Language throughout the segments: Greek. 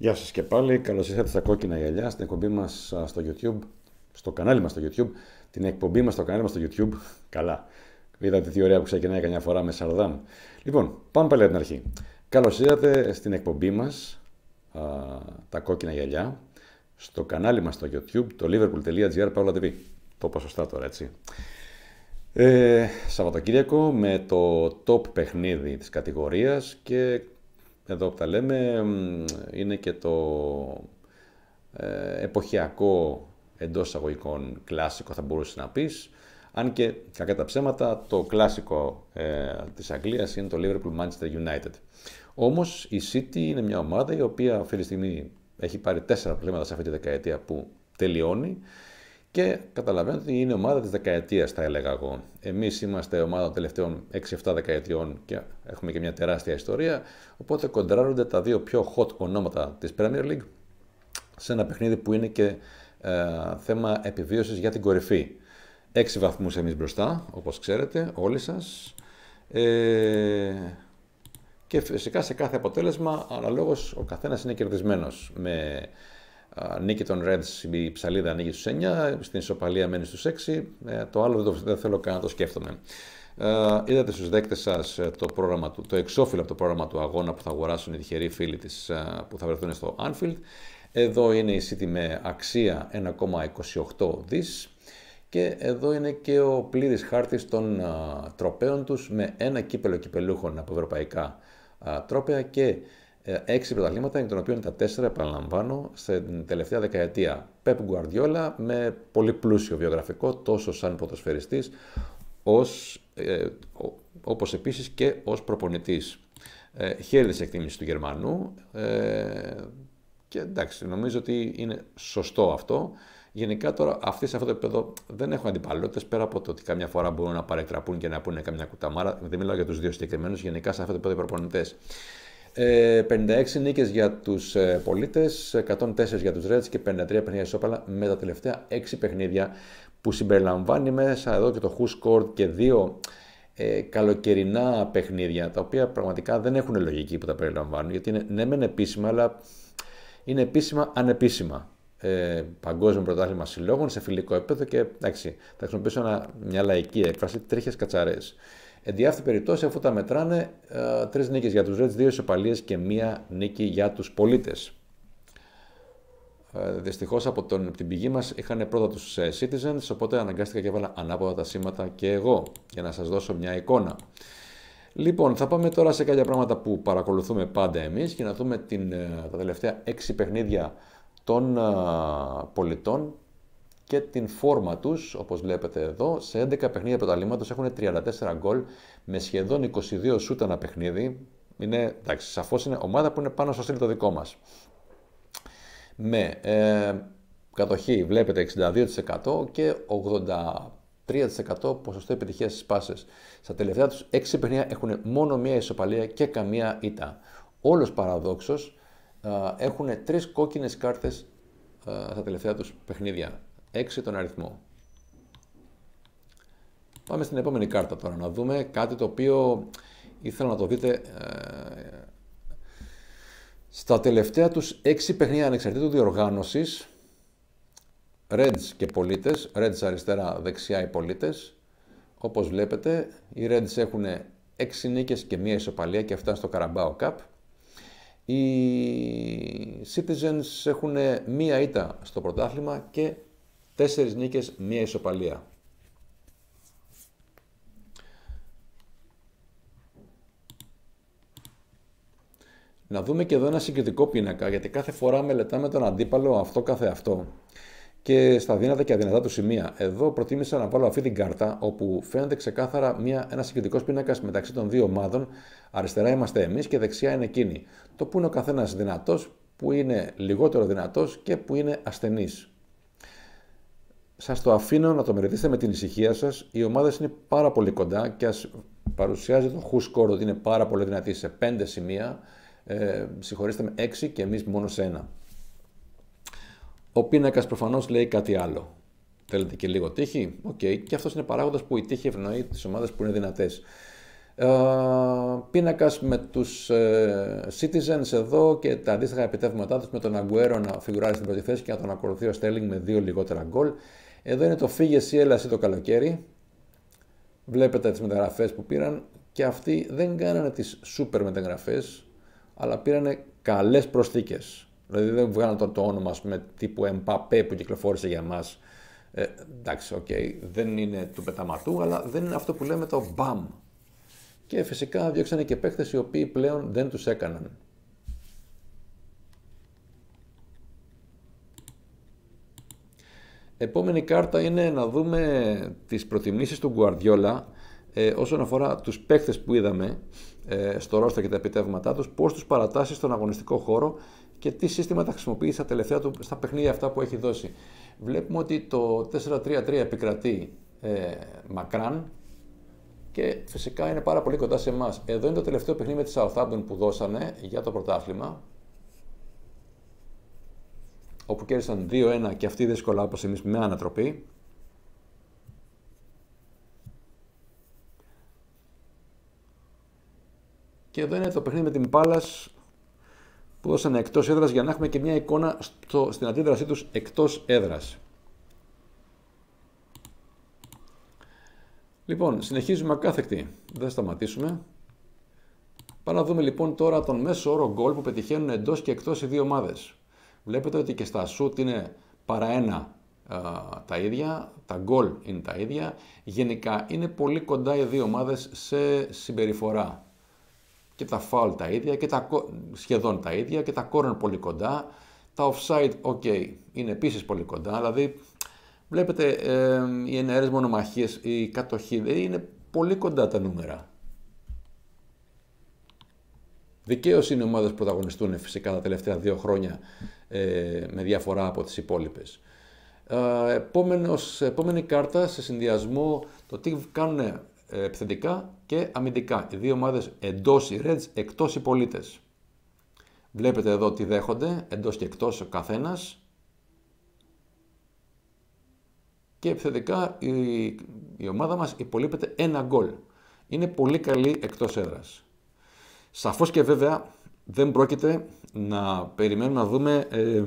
Γεια σας και πάλι, καλώς ήρθατε στα κόκκινα γυαλιά, στην εκπομπή μας στο YouTube, στο κανάλι μας στο YouTube, την εκπομπή μας στο κανάλι μας στο YouTube, καλά. Είδατε τι ωραία που ξεκινάει καμιά φορά με Σαρδάμ. Λοιπόν, πάμε πάλι από την αρχή. Καλώς ήρθατε στην εκπομπή μας, α, τα κόκκινα γυαλιά, στο κανάλι μας στο YouTube, το liverpool.gr, Παύλα TV. Το είπα σωστά τώρα, έτσι. Ε, Σαββατοκύριακο με το top παιχνίδι της κατηγορίας και εδώ που τα λέμε, είναι και το ε, εποχιακό εντός εισαγωγικών κλασικό θα μπορούσες να πεις. Αν και κακά τα ψέματα, το κλασικό ε, της Αγγλίας είναι το Liverpool Manchester United. Όμως η City είναι μια ομάδα η οποία αυτή τη στιγμή έχει πάρει τέσσερα προβλήματα σε αυτή τη δεκαετία που τελειώνει. Και καταλαβαίνετε ότι είναι ομάδα της δεκαετίας, θα έλεγα εγώ. Εμείς είμαστε ομάδα των τελευταίων 6-7 δεκαετιών και έχουμε και μια τεράστια ιστορία. Οπότε κοντράρονται τα δύο πιο hot ονόματα της Premier League σε ένα παιχνίδι που είναι και ε, θέμα επιβίωσης για την κορυφή. Έξι βαθμούς εμείς μπροστά, όπως ξέρετε, όλοι σας. Ε, και φυσικά σε κάθε αποτέλεσμα, αναλόγως ο καθένας είναι κερδισμένος με νίκη των Reds, η ψαλίδα ανοίγει στους 9, στην ισοπαλία μένει στους 6, ε, το άλλο δεν, θέλω καν να το σκέφτομαι. Ε, είδατε στους δέκτες σας ε, το, πρόγραμμα του, το εξώφυλλο από το πρόγραμμα του αγώνα που θα αγοράσουν οι τυχεροί φίλοι της, που θα βρεθούν στο Anfield. Εδώ είναι η City με αξία 1,28 δις και εδώ είναι και ο πλήρης χάρτης των τροπέων τους με ένα κύπελο κυπελούχων από ευρωπαϊκά τρόπαια και ε, έξι πρωταθλήματα, εκ των οποίων τα τέσσερα, επαναλαμβάνω, στην τελευταία δεκαετία. Πεπ Γκουαρδιόλα με πολύ πλούσιο βιογραφικό, τόσο σαν ποδοσφαιριστής, ε, όπως επίσης και ως προπονητής. Ε, τη εκτίμηση του Γερμανού ε, και εντάξει, νομίζω ότι είναι σωστό αυτό. Γενικά τώρα αυτοί σε αυτό το επίπεδο δεν έχουν αντιπαλότητες πέρα από το ότι καμιά φορά μπορούν να παρεκτραπούν και να πούνε καμιά κουταμάρα. Δεν μιλάω για τους δύο συγκεκριμένους, γενικά σε αυτό το επίπεδο οι προπονητές. 56 ε, νίκες για τους ε, πολίτες, 104 για τους Reds και 53 παιχνίδια ισόπαλα με τα τελευταία 6 παιχνίδια που συμπεριλαμβάνει μέσα εδώ και το Who Scored και δύο ε, καλοκαιρινά παιχνίδια τα οποία πραγματικά δεν έχουν λογική που τα περιλαμβάνουν γιατί είναι ναι μεν επίσημα αλλά είναι επίσημα ανεπίσημα. Ε, παγκόσμιο πρωτάθλημα συλλόγων σε φιλικό επίπεδο και εντάξει, θα χρησιμοποιήσω μια λαϊκή έκφραση, τρίχες κατσαρές. Εν διάφτη περιπτώσει, αφού τα μετράνε, ε, τρεις νίκες για τους Reds, δύο ισοπαλίες και μία νίκη για τους πολίτες. Δυστυχώς από, την πηγή μας είχαν πρώτα τους ε, Citizens, οπότε αναγκάστηκα και έβαλα ανάποδα τα σήματα και εγώ για να σας δώσω μια εικόνα. Λοιπόν, θα πάμε τώρα σε κάποια πράγματα που παρακολουθούμε πάντα εμείς και να δούμε την, ε, τα τελευταία έξι παιχνίδια των πολιτών και την φόρμα τους, όπως βλέπετε εδώ, σε 11 παιχνίδια πρωταλήματος έχουν 34 γκολ με σχεδόν 22 σούτα ένα παιχνίδι. Είναι, εντάξει, σαφώς είναι ομάδα που είναι πάνω στο στυλ το δικό μας. Με ε, κατοχή βλέπετε 62% και 83% ποσοστό επιτυχίας στις πάσες. Στα τελευταία τους 6 παιχνίδια έχουν μόνο μία ισοπαλία και καμία ήττα. Όλος παραδόξως ε, έχουν τρεις κόκκινες κάρτες ε, στα τελευταία τους παιχνίδια. 6 τον αριθμό. Πάμε στην επόμενη κάρτα τώρα να δούμε κάτι το οποίο ήθελα να το δείτε ε, στα τελευταία τους 6 παιχνίδια ανεξαρτήτου διοργάνωσης Reds και πολίτες, Reds αριστερά, δεξιά οι πολίτες όπως βλέπετε οι Reds έχουν 6 νίκες και μία ισοπαλία και αυτά στο Carabao Cup οι Citizens έχουν μία ήττα στο πρωτάθλημα και Τέσσερις νίκες, μία ισοπαλία. Να δούμε και εδώ ένα συγκριτικό πίνακα, γιατί κάθε φορά μελετάμε τον αντίπαλο αυτό κάθε αυτό και στα δύνατα και αδυνατά του σημεία. Εδώ προτίμησα να βάλω αυτή την κάρτα, όπου φαίνεται ξεκάθαρα μια, ένας συγκριτικός πίνακας μεταξύ των δύο ομάδων. Αριστερά είμαστε εμείς και δεξιά είναι εκείνη. Το που είναι ο καθένας δυνατός, που είναι λιγότερο δυνατός και που είναι ασθενής. Σας το αφήνω να το μελετήσετε με την ησυχία σας. Οι ομάδες είναι πάρα πολύ κοντά και ας παρουσιάζει το χουσκόρ ότι είναι πάρα πολύ δυνατή σε πέντε σημεία. Ε, συγχωρήστε με 6 και εμείς μόνο σε ένα. Ο πίνακας προφανώς λέει κάτι άλλο. Θέλετε και λίγο τύχη. Οκ, okay. και αυτός είναι παράγοντας που η τύχη ευνοεί τις ομάδες που είναι δυνατές. Uh, ε, Πίνακας με τους ε, Citizens εδώ και τα αντίστοιχα επιτεύγματά τους με τον Αγκουέρο να φιγουράρει στην πρώτη θέση και να τον ακολουθεί ο Στέλινγκ με δύο λιγότερα γκολ. Εδώ είναι το φύγε ή έλασε το καλοκαίρι. Βλέπετε τις μεταγραφές που πήραν και αυτοί δεν κάνανε τις σούπερ μεταγραφές, αλλά πήρανε καλές προσθήκες. Δηλαδή δεν βγάλαν το, το όνομα με τύπου Εμπαπέ που κυκλοφόρησε για μας. Ε, εντάξει, οκ, δεν είναι του πεταματού, αλλά δεν είναι αυτό που λέμε το μπαμ. Και φυσικά διώξανε και παίχτες οι οποίοι πλέον δεν τους έκαναν. Επόμενη κάρτα είναι να δούμε τις προτιμήσεις του Guardiola ε, όσον αφορά τους παίχτες που είδαμε ε, στο ρόστα και τα επιτεύγματά τους, πώς τους παρατάσει στον αγωνιστικό χώρο και τι σύστημα τα χρησιμοποιεί στα τελευταία του, στα παιχνίδια αυτά που έχει δώσει. Βλέπουμε ότι το 4-3-3 επικρατεί ε, μακράν και φυσικά είναι πάρα πολύ κοντά σε εμάς. Εδώ είναι το τελευταίο παιχνίδι με τη Southampton που δώσανε για το πρωτάθλημα όπου κέρδισαν 2-1 και αυτοί δύσκολα όπως εμείς με ανατροπή. Και εδώ είναι το παιχνίδι με την Πάλας που δώσανε εκτός έδρας για να έχουμε και μια εικόνα στο, στην αντίδρασή τους εκτός έδρας. Λοιπόν, συνεχίζουμε ακάθεκτη. Δεν σταματήσουμε. Πάμε να δούμε λοιπόν τώρα τον μέσο όρο γκολ που πετυχαίνουν εντός και εκτός οι δύο ομάδες. Βλέπετε ότι και στα σουτ είναι παρά ένα τα ίδια, τα γκολ είναι τα ίδια. Γενικά είναι πολύ κοντά οι δύο ομάδες σε συμπεριφορά. Και τα φάουλ τα ίδια, και τα, σχεδόν τα ίδια, και τα κόρν πολύ κοντά. Τα offside, ok, είναι επίσης πολύ κοντά, δηλαδή βλέπετε ε, οι ενέργειες μονομαχίες, η κατοχή, ε, είναι πολύ κοντά τα νούμερα. Δικαίως είναι οι ομάδες που πρωταγωνιστούν φυσικά τα τελευταία δύο χρόνια ε, με διαφορά από τις υπόλοιπες. Ε, επόμενη κάρτα σε συνδυασμό το τι κάνουν ε, επιθετικά και αμυντικά. Οι δύο ομάδες εντός οι Reds, εκτός οι πολίτες. Βλέπετε εδώ τι δέχονται, εντός και εκτός ο καθένας. Και επιθετικά η, η ομάδα μας υπολείπεται ένα γκολ. Είναι πολύ καλή εκτός έδρας. Σαφώς και βέβαια δεν πρόκειται να περιμένουμε να δούμε ε,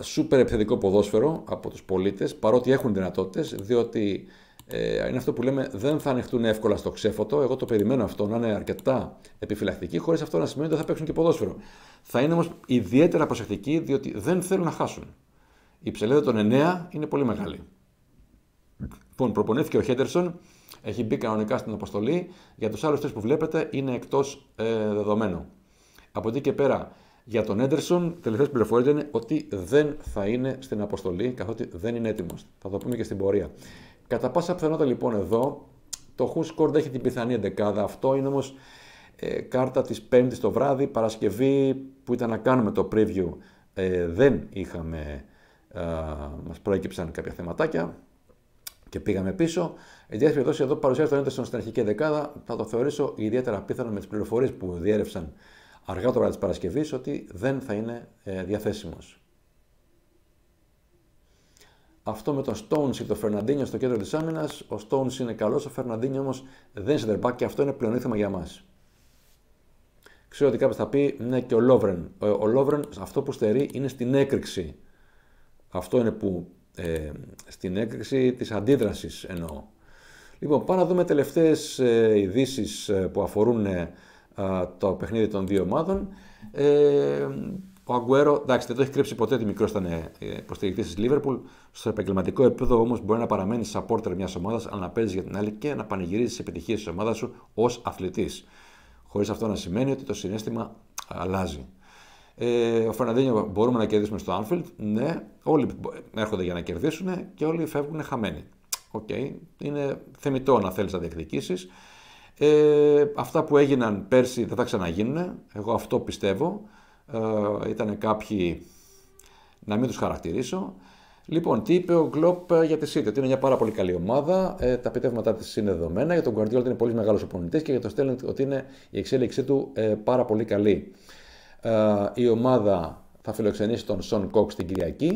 σούπερ επιθετικό ποδόσφαιρο από τους πολίτες, παρότι έχουν δυνατότητες, διότι ε, είναι αυτό που λέμε δεν θα ανοιχτούν εύκολα στο ξέφωτο. Εγώ το περιμένω αυτό να είναι αρκετά επιφυλακτική, χωρίς αυτό να σημαίνει ότι θα παίξουν και ποδόσφαιρο. Θα είναι όμως ιδιαίτερα προσεκτικοί, διότι δεν θέλουν να χάσουν. Η ψελίδα των 9 είναι πολύ μεγάλη. Λοιπόν, προπονήθηκε ο Χέντερσον έχει μπει κανονικά στην αποστολή. Για τους άλλους τρεις που βλέπετε είναι εκτός ε, δεδομένου. Από εκεί και πέρα, για τον Έντερσον, τελευταίες πληροφορίες είναι ότι δεν θα είναι στην αποστολή, καθότι δεν είναι έτοιμος. Θα το πούμε και στην πορεία. Κατά πάσα πιθανότητα λοιπόν εδώ, το Χουσκόρντ έχει την πιθανή εντεκάδα. Αυτό είναι όμως ε, κάρτα της Πέμπτης το βράδυ, Παρασκευή που ήταν να κάνουμε το preview. Ε, δεν είχαμε, ε, μας προέκυψαν κάποια θεματάκια, και πήγαμε πίσω. Εν δόση εδώ παρουσιάζει τον Έντερσον στην αρχική δεκάδα. Θα το θεωρήσω ιδιαίτερα απίθανο με τις πληροφορίες που διέρευσαν αργά το βράδυ της Παρασκευής ότι δεν θα είναι ε, διαθέσιμος. Αυτό με τον Stones και τον Φερναντίνιο στο κέντρο της άμυνας. Ο Stones είναι καλός, ο Φερναντίνιο όμως δεν είναι και αυτό είναι πλεονέκτημα για μας. Ξέρω ότι κάποιος θα πει ναι και ο Λόβρεν. Ο Λόβρεν αυτό που στερεί είναι στην έκρηξη. Αυτό είναι που ε, στην έκρηξη της αντίδρασης εννοώ. Λοιπόν, πάμε να δούμε τελευταίες ε, ειδήσεις ε, που αφορούν ε, το παιχνίδι των δύο ομάδων. Ε, ο Αγκουέρο, εντάξει, δεν το έχει κρύψει ποτέ ότι μικρός ήταν ε, υποστηρικτής της Λίβερπουλ. Στο επαγγελματικό επίπεδο όμως μπορεί να παραμένει supporter μιας ομάδας, αλλά να παίζεις για την άλλη και να πανηγυρίζεις τις επιτυχίες της ομάδας σου ως αθλητής. Χωρίς αυτό να σημαίνει ότι το συνέστημα αλλάζει. Ε, ο Φερναντίνιο μπορούμε να κερδίσουμε στο Άνφιλτ. Ναι, όλοι έρχονται για να κερδίσουν και όλοι φεύγουν χαμένοι. Οκ, okay. είναι θεμητό να θέλεις να διεκδικήσεις. Ε, αυτά που έγιναν πέρσι δεν θα ξαναγίνουν. Εγώ αυτό πιστεύω. Ε, ήταν κάποιοι να μην τους χαρακτηρίσω. Λοιπόν, τι είπε ο Γκλοπ ε, για τη ΣΥΤΕ, ότι είναι μια πάρα πολύ καλή ομάδα. Ε, τα επιτεύγματα της είναι δεδομένα. Για τον Guardiola είναι πολύ μεγάλος οπονητή και για τον Στέλνετ ότι είναι η εξέλιξή του ε, πάρα πολύ καλή. Ε, η ομάδα θα φιλοξενήσει τον Σον Κόξ την Κυριακή.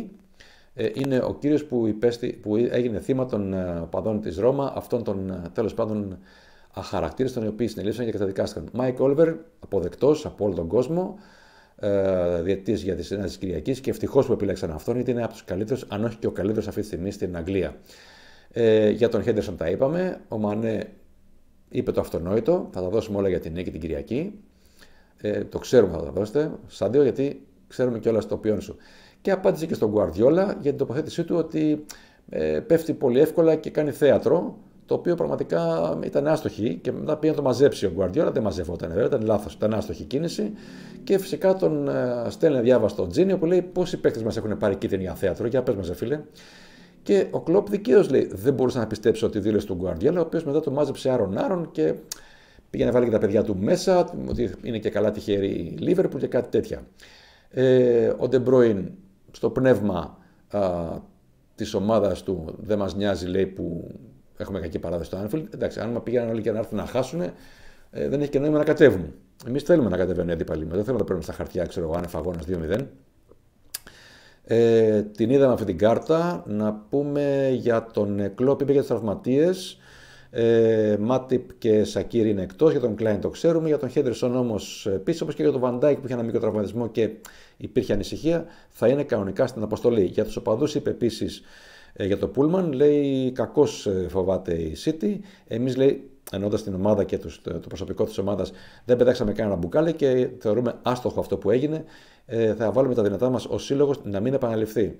Ε, είναι ο κύριος που, υπέστη, που έγινε θύμα των ε, παδών της Ρώμα, αυτών των τέλος πάντων αχαρακτήριστων οι οποίοι συνελήφθησαν και καταδικάστηκαν. Μάικ Όλβερ, αποδεκτός από όλο τον κόσμο, διαιτητής για τη συνάντηση της Κυριακής και ευτυχώς που επιλέξαν αυτόν, γιατί είναι από τους καλύτερους, αν όχι και ο καλύτερος αυτή τη στιγμή στην Αγγλία. Ε, για τον Χέντερσον τα είπαμε. Ο Μανέ είπε το αυτονόητο. Θα τα δώσουμε όλα για την νίκη την Κυριακή ε, το ξέρουμε θα τα δώσετε. Σαν δύο, γιατί ξέρουμε όλα στο ποιόν σου. Και απάντησε και στον Γκουαρδιόλα για την τοποθέτησή του ότι ε, πέφτει πολύ εύκολα και κάνει θέατρο. Το οποίο πραγματικά ήταν άστοχη και μετά πήγε να το μαζέψει ο Γκουαρδιόλα. Δεν μαζεύονταν βέβαια, ήταν λάθος, Ήταν άστοχη κίνηση. Και φυσικά τον ε, στέλνει διάβαστο Τζίνιο που λέει: Πόσοι παίκτες μας έχουν πάρει κίτρινη για θέατρο, για πες φίλε. Και ο Κλοπ δικαίως λέει: Δεν μπορούσα να πιστέψω ότι δήλωσε τον Γκουαρδιόλα, ο οποίος μετά το μάζεψε άρον-άρον και Πήγε να βάλει και τα παιδιά του μέσα, ότι είναι και καλά τυχερή η Λίβερπουλ και κάτι τέτοια. Ε, ο Ντεμπρόιν στο πνεύμα α, της ομάδας του δεν μας νοιάζει λέει που έχουμε κακή παράδοση στο Άνφιλτ. Εντάξει, αν πήγαιναν όλοι και να έρθουν να χάσουν, ε, δεν έχει και νόημα να κατέβουν. Εμείς θέλουμε να κατεβαίνουν οι αντίπαλοι Δεν θέλουμε να παίρνουμε στα χαρτιά, ξέρω εγώ, άνευ αγώνας 2-0. Ε, την είδαμε αυτή την κάρτα. Να πούμε για τον Κλόπ, είπε για του τραυματίες. Ε, Μάτιπ και Σακύρη είναι εκτός. Για τον Κλάιν το ξέρουμε. Για τον Χέντρισον όμως ε, πίσω όπως και για τον Βαντάικ που είχε ένα μικρό τραυματισμό και υπήρχε ανησυχία, θα είναι κανονικά στην αποστολή. Για τους οπαδούς είπε επίσης ε, για το Πούλμαν, λέει κακώς ε, φοβάται η City. Εμείς λέει ενώντα την ομάδα και το, προσωπικό της ομάδας, δεν πετάξαμε κανένα μπουκάλι και θεωρούμε άστοχο αυτό που έγινε. θα βάλουμε τα δυνατά μας ως σύλλογος να μην επαναληφθεί.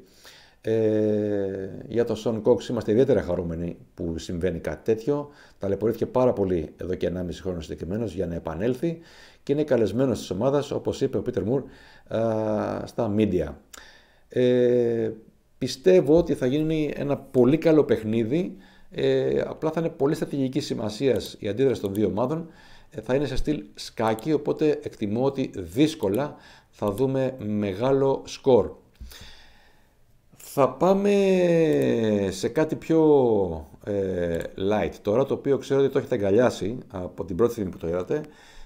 Ε, για τον Σον Κόξ είμαστε ιδιαίτερα χαρούμενοι που συμβαίνει κάτι τέτοιο. Ταλαιπωρήθηκε πάρα πολύ εδώ και 1,5 χρόνο συγκεκριμένος για να επανέλθει και είναι καλεσμένος της ομάδας, όπως είπε ο Πίτερ Μουρ, στα μίντια. Ε, πιστεύω ότι θα γίνει ένα πολύ καλό παιχνίδι. Ε, απλά θα είναι πολύ στρατηγικής σημασίας η αντίδραση των δύο ομάδων. Ε, θα είναι σε στυλ σκάκι, οπότε εκτιμώ ότι δύσκολα θα δούμε μεγάλο σκορ. Θα πάμε σε κάτι πιο ε, light τώρα, το οποίο ξέρω ότι το έχετε αγκαλιάσει από την πρώτη στιγμή που το είδατε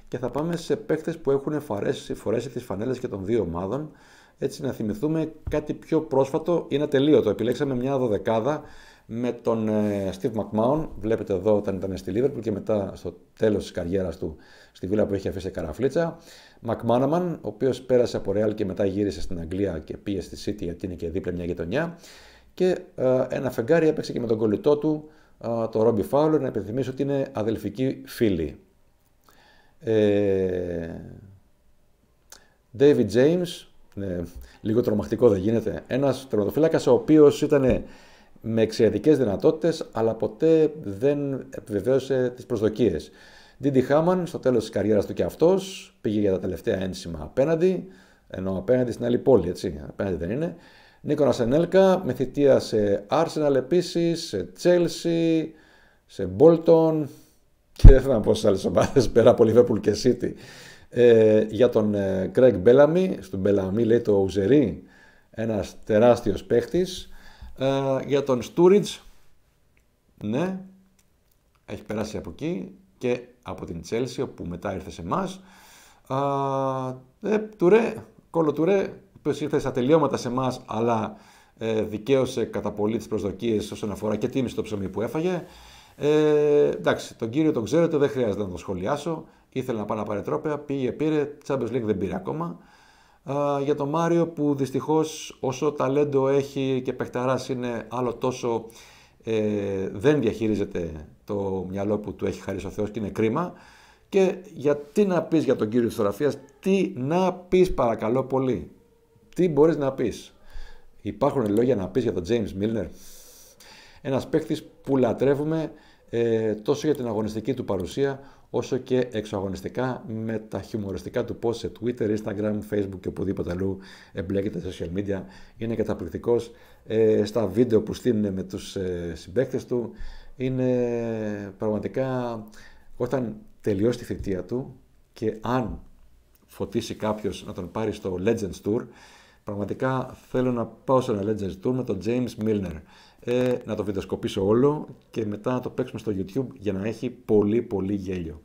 και θα πάμε σε παίκτες που έχουν φορέσει, φορέσει τις φανέλες και των δύο ομάδων έτσι να θυμηθούμε κάτι πιο πρόσφατο, είναι ατελείωτο, επιλέξαμε μια δωδεκάδα με τον ε, Steve McMahon. Βλέπετε εδώ όταν ήταν στη Liverpool και μετά στο τέλος της καριέρας του στη βίλα που είχε αφήσει καραφλίτσα. McManaman, ο οποίος πέρασε από Real και μετά γύρισε στην Αγγλία και πήγε στη City γιατί είναι και δίπλα μια γειτονιά. Και ε, ένα φεγγάρι έπαιξε και με τον κολλητό του, το ε, τον Ρόμπι Φάουλερ, να υπενθυμίσω ότι είναι αδελφικοί φίλοι. Ε, David James, λίγο τρομακτικό δεν γίνεται, ένας τερματοφύλακας ο οποίος ήταν με εξαιρετικές δυνατότητες, αλλά ποτέ δεν επιβεβαίωσε τις προσδοκίες. Ντίντι Χάμαν, στο τέλος της καριέρας του και αυτός, πήγε για τα τελευταία ένσημα απέναντι, ενώ απέναντι στην άλλη πόλη, έτσι, απέναντι δεν είναι. Νίκονας Σενέλκα, με θητεία σε Arsenal επίσης, σε Chelsea, σε Bolton και δεν θέλω να πω σε άλλες ομάδες πέρα από Liverpool και City. Ε, για τον Craig ε, Bellamy, στον Bellamy λέει το Ουζερί, ένας τεράστιος παίχτης ε, για τον Στούριτς, ναι, έχει περάσει από εκεί και από την Τσέλσι, όπου μετά ήρθε σε εμάς. Ε, τουρέ, κόλλο τουρέ, ο ήρθε στα τελειώματα σε εμάς, αλλά ε, δικαίωσε κατά πολύ τις προσδοκίες όσον αφορά και τίμηση το ψωμί που έφαγε. Ε, εντάξει, τον κύριο τον ξέρετε, δεν χρειάζεται να τον σχολιάσω. Ήθελε να πάω να πάρει τρόπαια, πήγε, πήρε. Champions League δεν πήρε ακόμα για τον Μάριο που δυστυχώς όσο ταλέντο έχει και παιχταράς είναι άλλο τόσο ε, δεν διαχειρίζεται το μυαλό που του έχει χαρίσει ο Θεός και είναι κρίμα. Και γιατί να πεις για τον κύριο της τι να πεις παρακαλώ πολύ. Τι μπορείς να πεις. Υπάρχουν λόγια να πεις για τον James Milner. Ένας παίκτη που λατρεύουμε ε, τόσο για την αγωνιστική του παρουσία όσο και εξωαγωνιστικά με τα χιουμοριστικά του πώς σε Twitter, Instagram, Facebook και οπουδήποτε αλλού εμπλέκεται σε social media. Είναι καταπληκτικός ε, στα βίντεο που στείλουν με τους ε, συμπαίκτες του. Είναι πραγματικά όταν τελειώσει τη θητεία του και αν φωτίσει κάποιος να τον πάρει στο Legends Tour, Πραγματικά θέλω να πάω σε ένα Legends Tour με τον James Milner. Ε, να το βιντεοσκοπήσω όλο και μετά να το παίξουμε στο YouTube για να έχει πολύ πολύ γέλιο.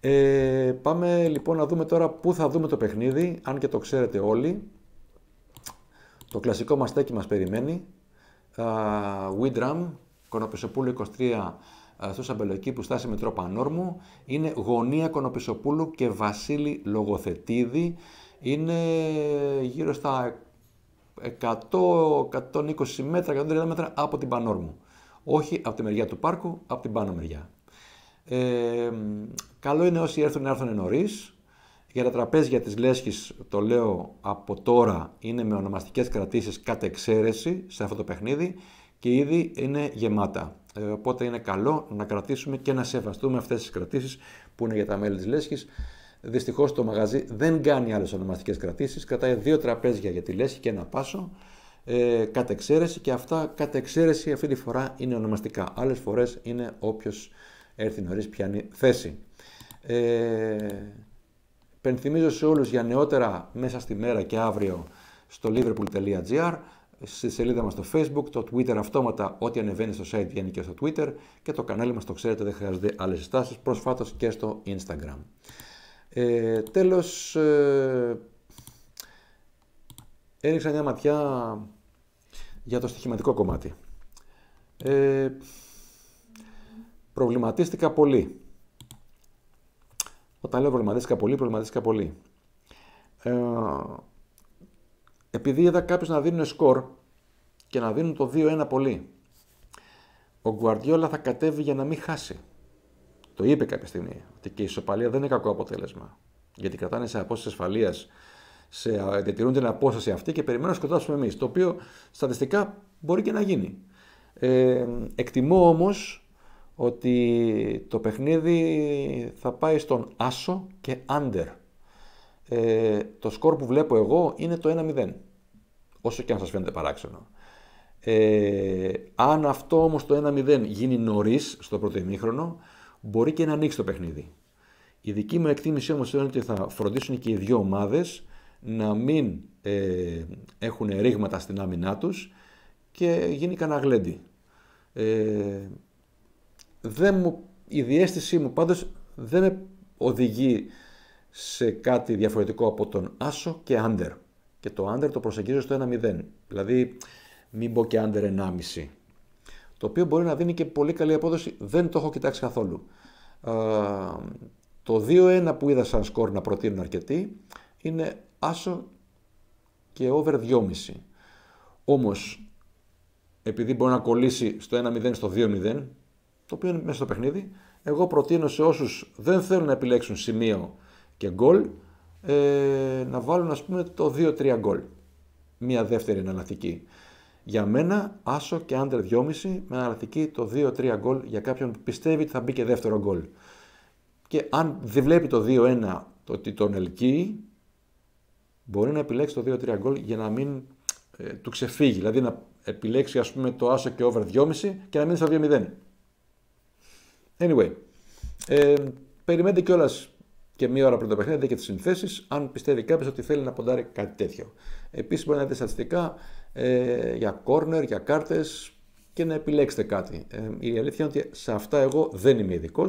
Ε, πάμε λοιπόν να δούμε τώρα πού θα δούμε το παιχνίδι, αν και το ξέρετε όλοι. Το κλασικό τέκι μας περιμένει. Uh, Widram, Κονοπισοπούλου 23 που που στάση Μετρό Πανόρμου. Είναι γωνία Κονοπισοπούλου και Βασίλη Λογοθετίδη είναι γύρω στα 100-120 μέτρα, 130 μέτρα από την πανόρμου. Όχι από τη μεριά του πάρκου, από την πάνω μεριά. Ε, καλό είναι όσοι έρθουν να έρθουν νωρίς. Για τα τραπέζια της Λέσχης, το λέω από τώρα, είναι με ονομαστικές κρατήσεις κατ' εξαίρεση σε αυτό το παιχνίδι και ήδη είναι γεμάτα. Ε, οπότε είναι καλό να κρατήσουμε και να σεβαστούμε αυτές τις κρατήσεις που είναι για τα μέλη της Λέσχης. Δυστυχώς το μαγαζί δεν κάνει άλλες ονομαστικές κρατήσεις. Κρατάει δύο τραπέζια για τη λέσχη και ένα πάσο. Ε, κατ' εξαίρεση και αυτά κατ' εξαίρεση αυτή τη φορά είναι ονομαστικά. Άλλες φορές είναι όποιος έρθει νωρίς πιάνει θέση. Ε, Πενθυμίζω σε όλους για νεότερα μέσα στη μέρα και αύριο στο liverpool.gr, στη σελίδα μας στο facebook, το twitter αυτόματα, ό,τι ανεβαίνει στο site βγαίνει και στο twitter και το κανάλι μας το ξέρετε δεν χρειάζονται άλλες συστάσεις, προσφάτως και στο instagram. Ε, τέλος, ε, έριξα μια ματιά για το στοιχηματικό κομμάτι. Ε, προβληματίστηκα πολύ. Όταν λέω προβληματίστηκα πολύ, προβληματίστηκα πολύ. Ε, επειδή είδα κάποιους να δίνουν σκορ και να δίνουν το 2-1 πολύ, ο Γκουαρδιόλα θα κατέβει για να μην χάσει. Το είπε κάποια στιγμή ότι και η ισοπαλία δεν είναι κακό αποτέλεσμα. Γιατί κρατάνε σε απόσταση ασφαλείας, σε... διατηρούν την απόσταση αυτή και περιμένουν να σκοτώσουμε εμείς. Το οποίο στατιστικά μπορεί και να γίνει. Ε, εκτιμώ όμως ότι το παιχνίδι θα πάει στον άσο και under. Ε, το σκορ που βλέπω εγώ είναι το 1-0. Όσο και αν σας φαίνεται παράξενο. Ε, αν αυτό όμως το 1-0 γίνει νωρίς στο πρώτο ημίχρονο, μπορεί και να ανοίξει το παιχνίδι. Η δική μου εκτίμηση όμως είναι ότι θα φροντίσουν και οι δύο ομάδες να μην ε, έχουν ρήγματα στην άμυνά τους και γίνει κανένα γλέντι. Ε, δεν μου, η διέστησή μου πάντως δεν με οδηγεί σε κάτι διαφορετικό από τον Άσο και Άντερ. Και το Άντερ το προσεγγίζω στο 1-0. Δηλαδή μην πω και Άντερ 1,5 το οποίο μπορεί να δίνει και πολύ καλή απόδοση. Δεν το έχω κοιτάξει καθόλου. Ε, το 2-1 που είδα σαν σκορ να προτείνουν αρκετοί είναι άσο και over 2,5. Όμως, επειδή μπορεί να κολλήσει στο 1-0 στο 2-0, το οποίο είναι μέσα στο παιχνίδι, εγώ προτείνω σε όσους δεν θέλουν να επιλέξουν σημείο και γκολ, ε, να βάλουν ας πούμε το 2-3 γκολ. Μία δεύτερη εναλλακτική. Για μένα, άσο και άντερ 2,5 με αναλυτική το 2-3 γκολ για κάποιον που πιστεύει ότι θα μπει και δεύτερο γκολ. Και αν δεν βλέπει το 2-1 το ότι τον ελκύει, μπορεί να επιλέξει το 2-3 γκολ για να μην ε, του ξεφύγει. Δηλαδή να επιλέξει ας πούμε το άσο και over 2,5 και να μείνει στο 2-0. Anyway, ε, περιμένετε κιόλας και μία ώρα πριν το παιχνίδι και τις συνθέσεις, αν πιστεύει κάποιος ότι θέλει να ποντάρει κάτι τέτοιο. Επίσης, μπορεί να δείτε στατιστικά ε, για corner, για κάρτες και να επιλέξετε κάτι. Ε, η αλήθεια είναι ότι σε αυτά εγώ δεν είμαι ειδικός.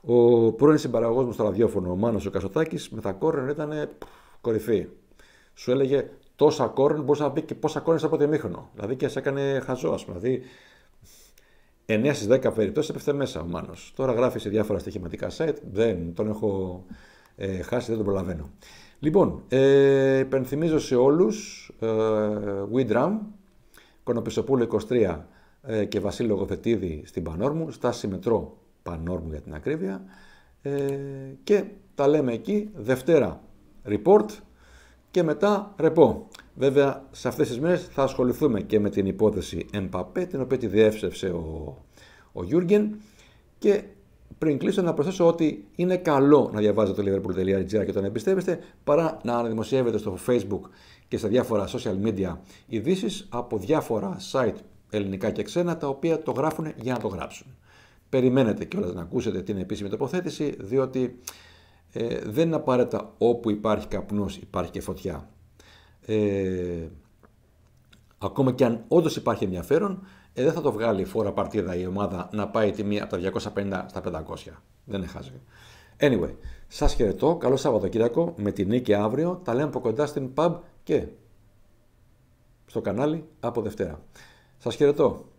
Ο πρώην συμπαραγωγός μου στο ραδιόφωνο, ο Μάνος ο Κασοτάκης, με τα corner ήταν ε, κορυφή. Σου έλεγε τόσα κόρνερ μπορούσε να μπει και πόσα κόρνερ από το ημίχρονο. Δηλαδή και σε έκανε χαζό, ας πούμε. Δηλαδή, 9 στι 10 περιπτώσεις έπεφτε μέσα ο Μάνος. Τώρα γράφει σε διάφορα στοιχηματικά site. Δεν τον έχω ε, χάσει, δεν τον προλαβαίνω. Λοιπόν, ε, υπενθυμίζω σε όλους ε, WeDrum, 23 ε, και Βασίλη Λογοθετίδη στην Πανόρμου, στάση μετρό Πανόρμου για την ακρίβεια. Ε, και τα λέμε εκεί Δευτέρα report και μετά ρεπό. Βέβαια, σε αυτές τις μέρες θα ασχοληθούμε και με την υπόθεση Εμπαπέ, την οποία τη διεύσευσε ο, ο Γιούργεν. Και πριν κλείσω να προσθέσω ότι είναι καλό να διαβάζετε το liverpool.gr και τον εμπιστεύεστε παρά να αναδημοσιεύετε στο facebook και στα διάφορα social media ειδήσεις από διάφορα site ελληνικά και ξένα τα οποία το γράφουν για να το γράψουν. Περιμένετε κιόλας να ακούσετε την επίσημη τοποθέτηση διότι ε, δεν είναι απαραίτητα όπου υπάρχει καπνός υπάρχει και φωτιά. Ε, ακόμα και αν όντως υπάρχει ενδιαφέρον, ε, δεν θα το βγάλει φορά παρτίδα η ομάδα να πάει μία από τα 250 στα 500. Δεν χάζει. Anyway, σας χαιρετώ. Καλό Σαββατοκύριακο με την νίκη αύριο. Τα λέμε από κοντά στην pub και στο κανάλι από Δευτέρα. Σας χαιρετώ.